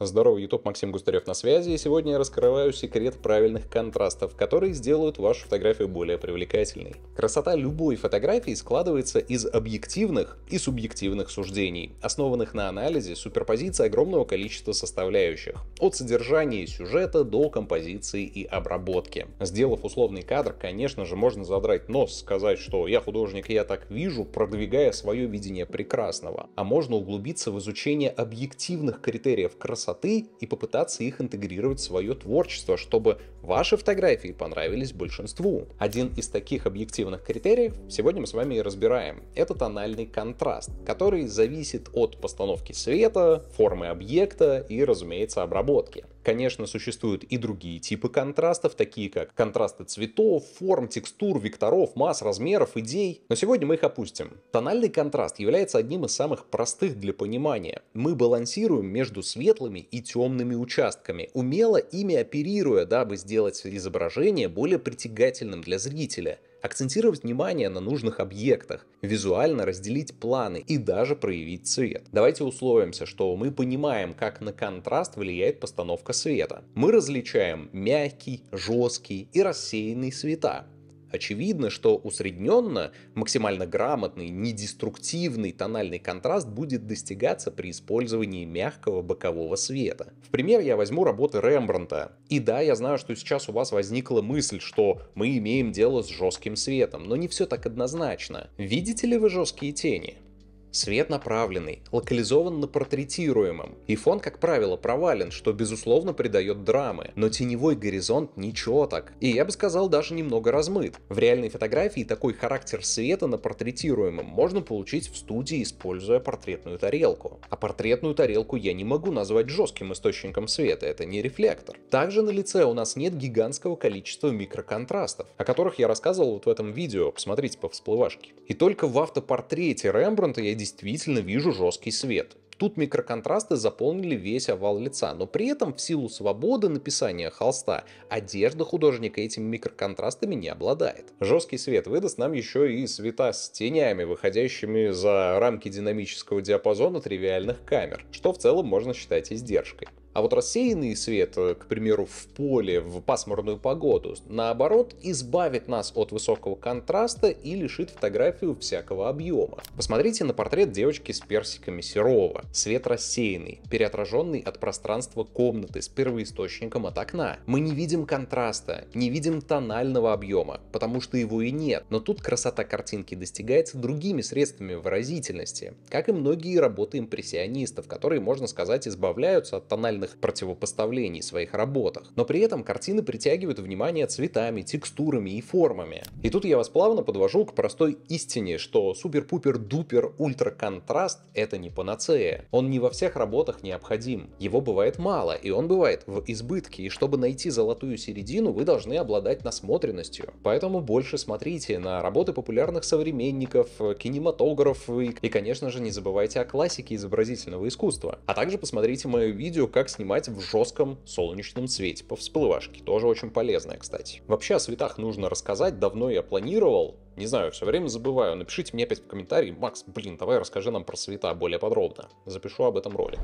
Здорово, YouTube, Максим Густарев на связи, и сегодня я раскрываю секрет правильных контрастов, которые сделают вашу фотографию более привлекательной. Красота любой фотографии складывается из объективных и субъективных суждений, основанных на анализе суперпозиции огромного количества составляющих, от содержания сюжета до композиции и обработки. Сделав условный кадр, конечно же, можно задрать нос, сказать, что я художник, я так вижу, продвигая свое видение прекрасного. А можно углубиться в изучение объективных критериев красоты красоты и попытаться их интегрировать в свое творчество, чтобы ваши фотографии понравились большинству. Один из таких объективных критериев сегодня мы с вами и разбираем. Это тональный контраст, который зависит от постановки света, формы объекта и, разумеется, обработки. Конечно, существуют и другие типы контрастов, такие как контрасты цветов, форм, текстур, векторов, масс, размеров, идей. Но сегодня мы их опустим. Тональный контраст является одним из самых простых для понимания. Мы балансируем между светлыми и темными участками, умело ими оперируя, дабы сделать изображение более притягательным для зрителя. Акцентировать внимание на нужных объектах, визуально разделить планы и даже проявить цвет. Давайте условимся, что мы понимаем, как на контраст влияет постановка света. Мы различаем мягкий, жесткий и рассеянный света. Очевидно, что усредненно максимально грамотный, недеструктивный тональный контраст будет достигаться при использовании мягкого бокового света. В пример я возьму работы Рембранта. И да, я знаю, что сейчас у вас возникла мысль, что мы имеем дело с жестким светом, но не все так однозначно. Видите ли вы жесткие тени? Свет направленный, локализован на портретируемом, и фон, как правило, провален, что, безусловно, придает драмы, но теневой горизонт не четок, и, я бы сказал, даже немного размыт. В реальной фотографии такой характер света на портретируемом можно получить в студии, используя портретную тарелку. А портретную тарелку я не могу назвать жестким источником света, это не рефлектор. Также на лице у нас нет гигантского количества микроконтрастов, о которых я рассказывал вот в этом видео, посмотрите по всплывашке. И только в автопортрете Рембранта я действительно вижу жесткий свет. Тут микроконтрасты заполнили весь овал лица, но при этом в силу свободы написания холста одежда художника этими микроконтрастами не обладает. Жесткий свет выдаст нам еще и света с тенями, выходящими за рамки динамического диапазона тривиальных камер, что в целом можно считать издержкой. А вот рассеянный свет, э, к примеру, в поле, в пасмурную погоду, наоборот, избавит нас от высокого контраста и лишит фотографию всякого объема. Посмотрите на портрет девочки с персиками Серова. Свет рассеянный, переотраженный от пространства комнаты с первоисточником от окна. Мы не видим контраста, не видим тонального объема, потому что его и нет. Но тут красота картинки достигается другими средствами выразительности, как и многие работы импрессионистов, которые, можно сказать, избавляются от тонального визуальных противопоставлений в своих работах, но при этом картины притягивают внимание цветами, текстурами и формами. И тут я вас плавно подвожу к простой истине, что супер-пупер-дупер ультраконтраст — это не панацея. Он не во всех работах необходим. Его бывает мало, и он бывает в избытке, и чтобы найти золотую середину, вы должны обладать насмотренностью. Поэтому больше смотрите на работы популярных современников, кинематографов и, и конечно же, не забывайте о классике изобразительного искусства. А также посмотрите мое видео «Как как снимать в жестком солнечном свете по всплывашке. Тоже очень полезная, кстати. Вообще о светах нужно рассказать. Давно я планировал, не знаю, все время забываю. Напишите мне опять в комментарии. Макс, блин, давай расскажи нам про света более подробно. Запишу об этом ролик.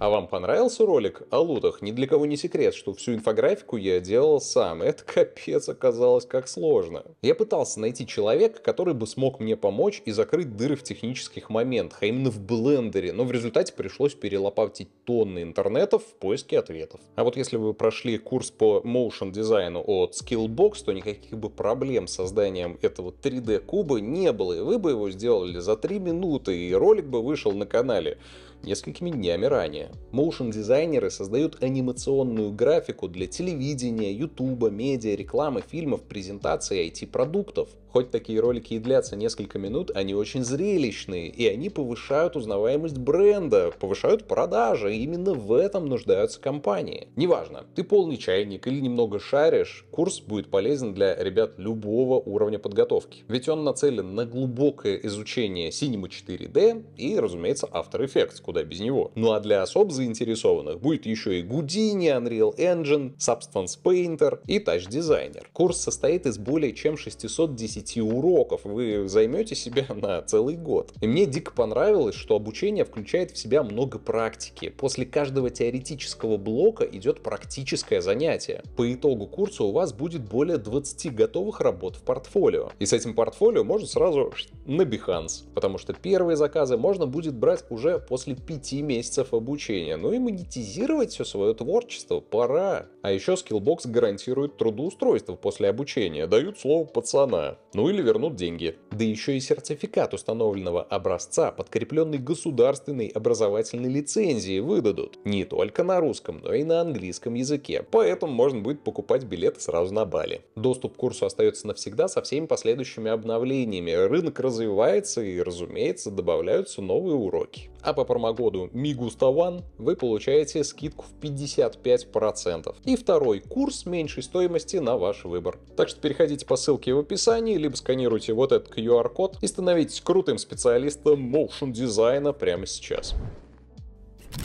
А вам понравился ролик о лутах? Ни для кого не секрет, что всю инфографику я делал сам. Это капец оказалось как сложно. Я пытался найти человека, который бы смог мне помочь и закрыть дыры в технических моментах, а именно в блендере, но в результате пришлось перелопатить тонны интернетов в поиске ответов. А вот если вы прошли курс по моушен дизайну от Skillbox, то никаких бы проблем с созданием этого 3D куба не было, и вы бы его сделали за 3 минуты, и ролик бы вышел на канале несколькими днями ранее. Моушн-дизайнеры создают анимационную графику для телевидения, ютуба, медиа, рекламы, фильмов, презентаций IT-продуктов. Хоть такие ролики и длятся несколько минут, они очень зрелищные, и они повышают узнаваемость бренда, повышают продажи, и именно в этом нуждаются компании. Неважно, ты полный чайник или немного шаришь, курс будет полезен для ребят любого уровня подготовки. Ведь он нацелен на глубокое изучение Cinema 4D и, разумеется, After Effects, куда без него. Ну а для особо заинтересованных будет еще и Houdini, Unreal Engine, Substance Painter и Touch Designer. Курс состоит из более чем 610 уроков. Вы займете себя на целый год. И мне дико понравилось, что обучение включает в себя много практики. После каждого теоретического блока идет практическое занятие. По итогу курса у вас будет более 20 готовых работ в портфолио. И с этим портфолио можно сразу на Behance, потому что первые заказы можно будет брать уже после 5 месяцев обучения. Ну и монетизировать все свое творчество пора. А еще Skillbox гарантирует трудоустройство после обучения, дают слово пацана. Ну или вернут деньги да еще и сертификат установленного образца, подкрепленный государственной образовательной лицензией, выдадут. Не только на русском, но и на английском языке, поэтому можно будет покупать билеты сразу на Бали. Доступ к курсу остается навсегда со всеми последующими обновлениями. Рынок развивается и, разумеется, добавляются новые уроки. А по промогоду Мигуставан вы получаете скидку в 55% и второй курс меньшей стоимости на ваш выбор. Так что переходите по ссылке в описании, либо сканируйте вот этот QR QR-код и становитесь крутым специалистом motion дизайна прямо сейчас.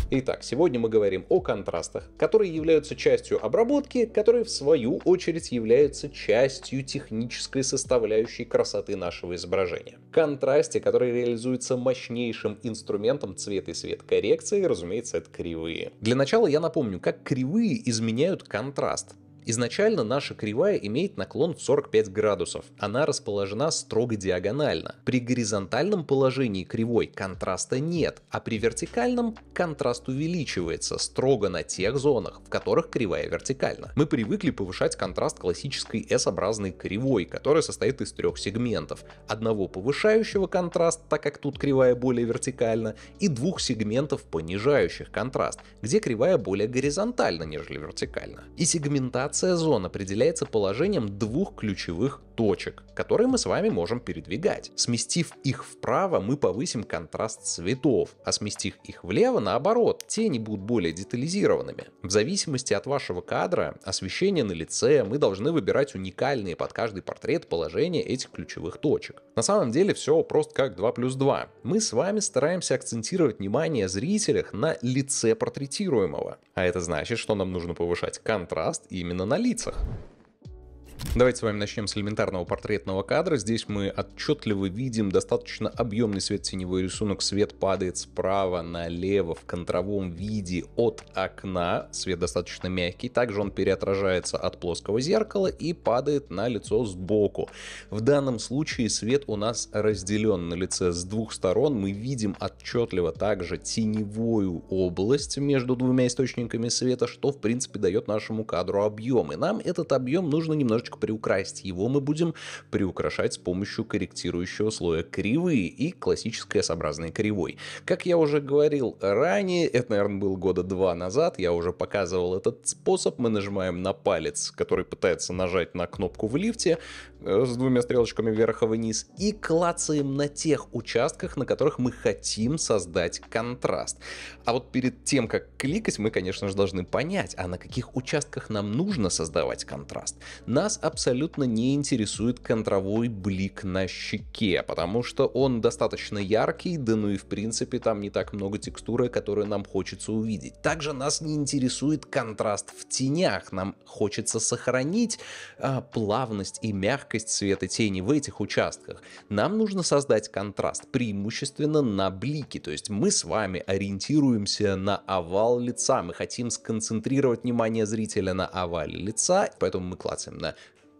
Итак, сегодня мы говорим о контрастах, которые являются частью обработки, которые в свою очередь являются частью технической составляющей красоты нашего изображения. Контрасте, который реализуется мощнейшим инструментом цвет и свет коррекции, разумеется, это кривые. Для начала я напомню, как кривые изменяют контраст. Изначально наша кривая имеет наклон в 45 градусов. Она расположена строго диагонально. При горизонтальном положении кривой контраста нет, а при вертикальном контраст увеличивается строго на тех зонах, в которых кривая вертикальна. Мы привыкли повышать контраст классической S-образной кривой, которая состоит из трех сегментов. Одного повышающего контраст, так как тут кривая более вертикальна, и двух сегментов понижающих контраст, где кривая более горизонтальна, нежели вертикальна. И сегментация Градация зон определяется положением двух ключевых точек, которые мы с вами можем передвигать. Сместив их вправо, мы повысим контраст цветов, а сместив их влево, наоборот, тени будут более детализированными. В зависимости от вашего кадра, освещения на лице, мы должны выбирать уникальные под каждый портрет положения этих ключевых точек. На самом деле все просто как 2 плюс 2. Мы с вами стараемся акцентировать внимание зрителях на лице портретируемого. А это значит, что нам нужно повышать контраст именно на лицах. Давайте с вами начнем с элементарного портретного кадра. Здесь мы отчетливо видим достаточно объемный свет-теневой рисунок. Свет падает справа налево в контровом виде от окна. Свет достаточно мягкий. Также он переотражается от плоского зеркала и падает на лицо сбоку. В данном случае свет у нас разделен на лице с двух сторон. Мы видим отчетливо также теневую область между двумя источниками света, что в принципе дает нашему кадру объем. И нам этот объем нужно немножечко немножко приукрасить. Его мы будем приукрашать с помощью корректирующего слоя кривые и классической S-образной кривой. Как я уже говорил ранее, это, наверное, было года два назад, я уже показывал этот способ. Мы нажимаем на палец, который пытается нажать на кнопку в лифте э, с двумя стрелочками вверх и вниз, и клацаем на тех участках, на которых мы хотим создать контраст. А вот перед тем, как кликать, мы, конечно же, должны понять, а на каких участках нам нужно создавать контраст. Нас абсолютно не интересует контровой блик на щеке, потому что он достаточно яркий, да ну и в принципе там не так много текстуры, которую нам хочется увидеть. Также нас не интересует контраст в тенях, нам хочется сохранить а, плавность и мягкость света тени в этих участках. Нам нужно создать контраст преимущественно на блике, то есть мы с вами ориентируемся на овал лица, мы хотим сконцентрировать внимание зрителя на овале лица, поэтому мы клацаем на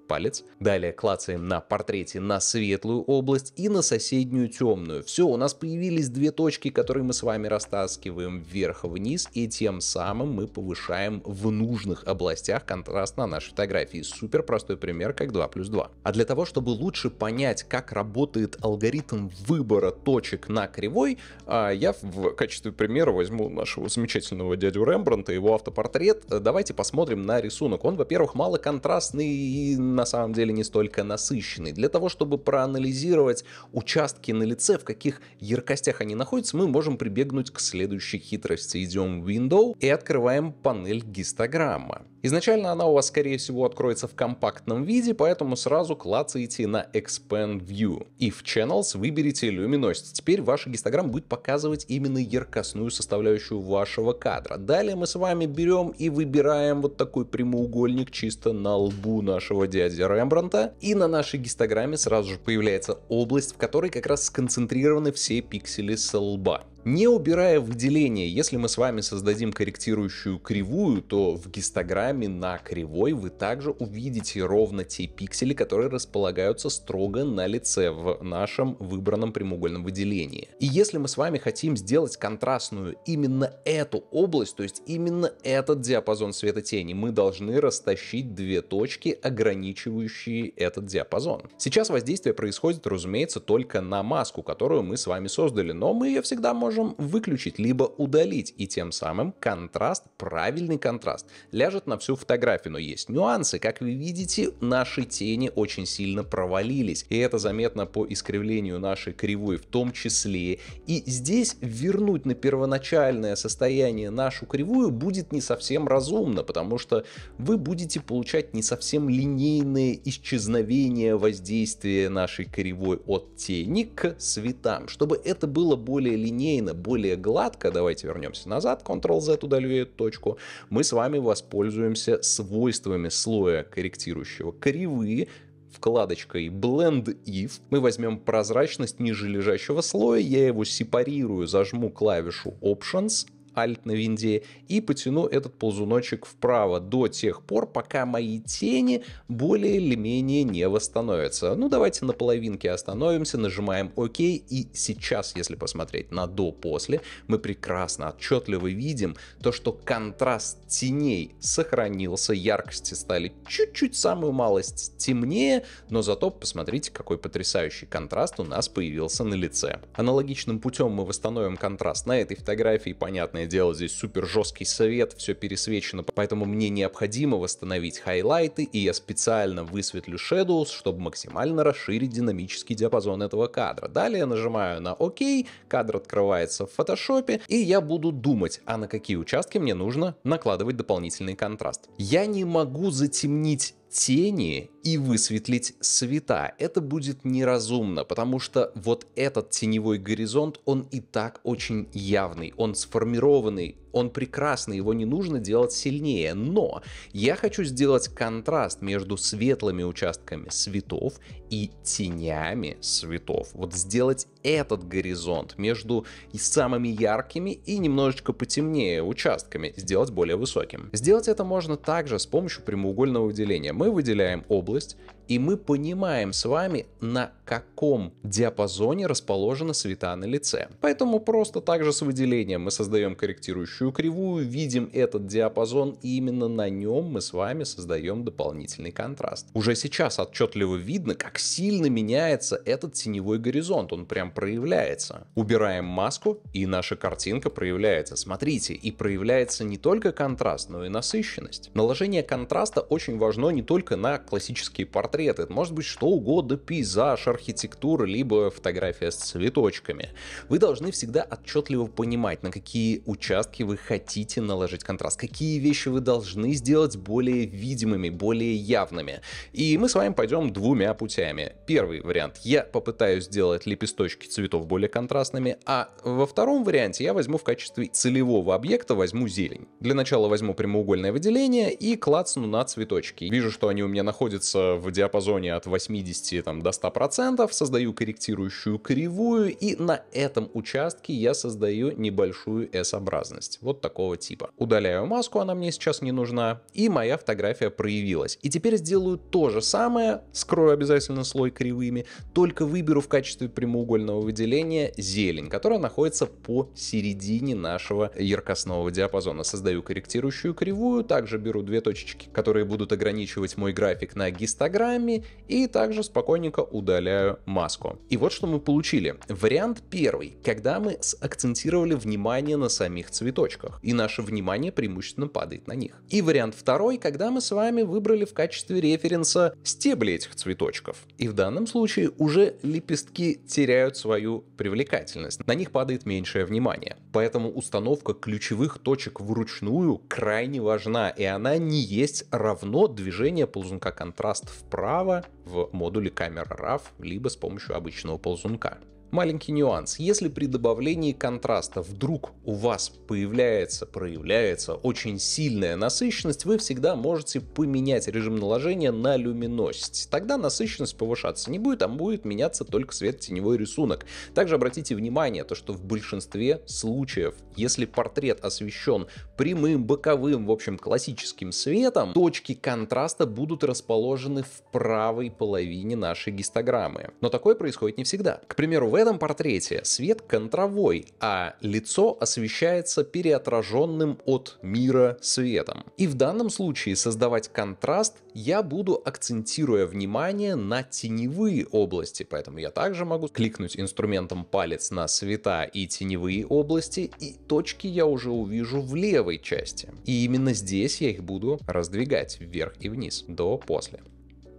палец. Далее клацаем на портрете на светлую область и на соседнюю темную. Все, у нас появились две точки, которые мы с вами растаскиваем вверх-вниз, и тем самым мы повышаем в нужных областях контраст на нашей фотографии. Супер простой пример, как 2 плюс 2. А для того, чтобы лучше понять, как работает алгоритм выбора точек на кривой, а, я в качестве примера возьму нашего замечательного дядю Рембранта, его автопортрет. Давайте посмотрим на рисунок. Он, во-первых, малоконтрастный и на самом деле не столько насыщенный. Для того, чтобы проанализировать участки на лице, в каких яркостях они находятся, мы можем прибегнуть к следующей хитрости. Идем в Window и открываем панель гистограмма. Изначально она у вас, скорее всего, откроется в компактном виде, поэтому сразу клацаете на Expand View. И в Channels выберите Luminosity. Теперь ваша гистограмма будет показывать именно яркостную составляющую вашего кадра. Далее мы с вами берем и выбираем вот такой прямоугольник чисто на лбу нашего дела дяди Рембранта, и на нашей гистограмме сразу же появляется область, в которой как раз сконцентрированы все пиксели со лба не убирая выделение. Если мы с вами создадим корректирующую кривую, то в гистограмме на кривой вы также увидите ровно те пиксели, которые располагаются строго на лице в нашем выбранном прямоугольном выделении. И если мы с вами хотим сделать контрастную именно эту область, то есть именно этот диапазон света тени, мы должны растащить две точки, ограничивающие этот диапазон. Сейчас воздействие происходит, разумеется, только на маску, которую мы с вами создали, но мы ее всегда можем можем выключить, либо удалить, и тем самым контраст, правильный контраст, ляжет на всю фотографию. Но есть нюансы. Как вы видите, наши тени очень сильно провалились, и это заметно по искривлению нашей кривой в том числе. И здесь вернуть на первоначальное состояние нашу кривую будет не совсем разумно, потому что вы будете получать не совсем линейное исчезновение воздействия нашей кривой от тени к светам. Чтобы это было более линейно, дизайна более гладко, давайте вернемся назад, Ctrl-Z удалю эту точку, мы с вами воспользуемся свойствами слоя корректирующего кривые, вкладочкой Blend If. Мы возьмем прозрачность нижележащего слоя, я его сепарирую, зажму клавишу Options, Alt на винде, и потяну этот ползуночек вправо до тех пор, пока мои тени более или менее не восстановятся. Ну, давайте на половинке остановимся, нажимаем ОК, и сейчас, если посмотреть на до-после, мы прекрасно, отчетливо видим то, что контраст теней сохранился, яркости стали чуть-чуть самую малость темнее, но зато посмотрите, какой потрясающий контраст у нас появился на лице. Аналогичным путем мы восстановим контраст на этой фотографии, понятное понятное дело, здесь супер жесткий совет, все пересвечено, поэтому мне необходимо восстановить хайлайты, и я специально высветлю Shadows, чтобы максимально расширить динамический диапазон этого кадра. Далее нажимаю на ОК, кадр открывается в фотошопе, и я буду думать, а на какие участки мне нужно накладывать дополнительный контраст. Я не могу затемнить тени и высветлить света. Это будет неразумно, потому что вот этот теневой горизонт, он и так очень явный, он сформированный он прекрасный, его не нужно делать сильнее. Но я хочу сделать контраст между светлыми участками светов и тенями светов. Вот сделать этот горизонт между самыми яркими и немножечко потемнее участками, сделать более высоким. Сделать это можно также с помощью прямоугольного выделения. Мы выделяем область, и мы понимаем с вами, на каком диапазоне расположена света на лице. Поэтому просто также с выделением мы создаем корректирующую кривую, видим этот диапазон, и именно на нем мы с вами создаем дополнительный контраст. Уже сейчас отчетливо видно, как сильно меняется этот теневой горизонт, он прям проявляется. Убираем маску, и наша картинка проявляется. Смотрите, и проявляется не только контраст, но и насыщенность. Наложение контраста очень важно не только на классические портреты портрет, это может быть что угодно, пейзаж, архитектура, либо фотография с цветочками. Вы должны всегда отчетливо понимать, на какие участки вы хотите наложить контраст, какие вещи вы должны сделать более видимыми, более явными. И мы с вами пойдем двумя путями. Первый вариант. Я попытаюсь сделать лепесточки цветов более контрастными, а во втором варианте я возьму в качестве целевого объекта возьму зелень. Для начала возьму прямоугольное выделение и клацну на цветочки. Вижу, что они у меня находятся в диапазоне диапазоне от 80 там, до 100%, создаю корректирующую кривую, и на этом участке я создаю небольшую S-образность, вот такого типа. Удаляю маску, она мне сейчас не нужна, и моя фотография проявилась. И теперь сделаю то же самое, скрою обязательно слой кривыми, только выберу в качестве прямоугольного выделения зелень, которая находится посередине нашего яркостного диапазона. Создаю корректирующую кривую, также беру две точечки, которые будут ограничивать мой график на гистограмме, руками и также спокойненько удаляю маску. И вот что мы получили. Вариант первый, когда мы акцентировали внимание на самих цветочках, и наше внимание преимущественно падает на них. И вариант второй, когда мы с вами выбрали в качестве референса стебли этих цветочков. И в данном случае уже лепестки теряют свою привлекательность, на них падает меньшее внимание. Поэтому установка ключевых точек вручную крайне важна, и она не есть равно движение ползунка контраст вправо вправо в модуле камера RAW либо с помощью обычного ползунка. Маленький нюанс. Если при добавлении контраста вдруг у вас появляется, проявляется очень сильная насыщенность, вы всегда можете поменять режим наложения на люминосность. Тогда насыщенность повышаться не будет, а будет меняться только свет-теневой рисунок. Также обратите внимание, то, что в большинстве случаев, если портрет освещен прямым, боковым, в общем, классическим светом, точки контраста будут расположены в правой половине нашей гистограммы. Но такое происходит не всегда. К примеру, в этом портрете свет контровой, а лицо освещается переотраженным от мира светом. И в данном случае создавать контраст я буду акцентируя внимание на теневые области, поэтому я также могу кликнуть инструментом палец на света и теневые области, и точки я уже увижу в левой части. И именно здесь я их буду раздвигать вверх и вниз, до-после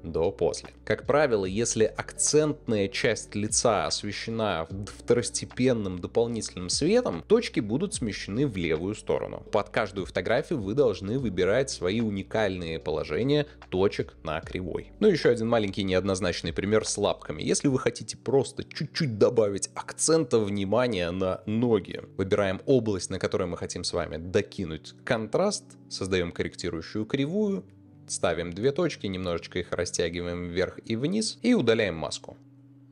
до-после. Как правило, если акцентная часть лица освещена второстепенным дополнительным светом, точки будут смещены в левую сторону. Под каждую фотографию вы должны выбирать свои уникальные положения точек на кривой. Ну и еще один маленький неоднозначный пример с лапками. Если вы хотите просто чуть-чуть добавить акцента внимания на ноги, выбираем область, на которой мы хотим с вами докинуть контраст, создаем корректирующую кривую, Ставим две точки, немножечко их растягиваем вверх и вниз и удаляем маску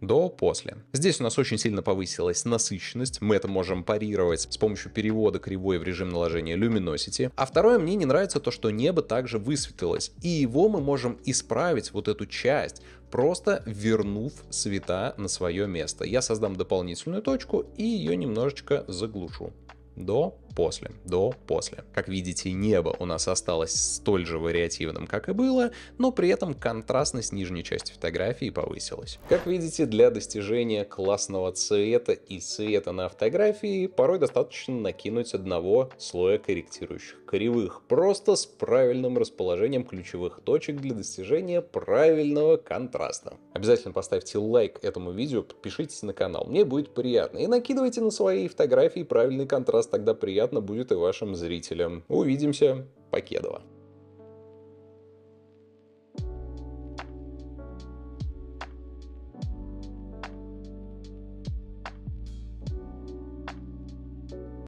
до-после. Здесь у нас очень сильно повысилась насыщенность, мы это можем парировать с помощью перевода кривой в режим наложения Luminosity. А второе, мне не нравится то, что небо также высветилось и его мы можем исправить, вот эту часть, просто вернув света на свое место. Я создам дополнительную точку и ее немножечко заглушу. До после, до, после. Как видите, небо у нас осталось столь же вариативным, как и было, но при этом контрастность нижней части фотографии повысилась. Как видите, для достижения классного цвета и цвета на фотографии порой достаточно накинуть одного слоя корректирующих кривых, просто с правильным расположением ключевых точек для достижения правильного контраста. Обязательно поставьте лайк этому видео, подпишитесь на канал, мне будет приятно, и накидывайте на свои фотографии правильный контраст, тогда приятно приятно будет и вашим зрителям. Увидимся, покедово!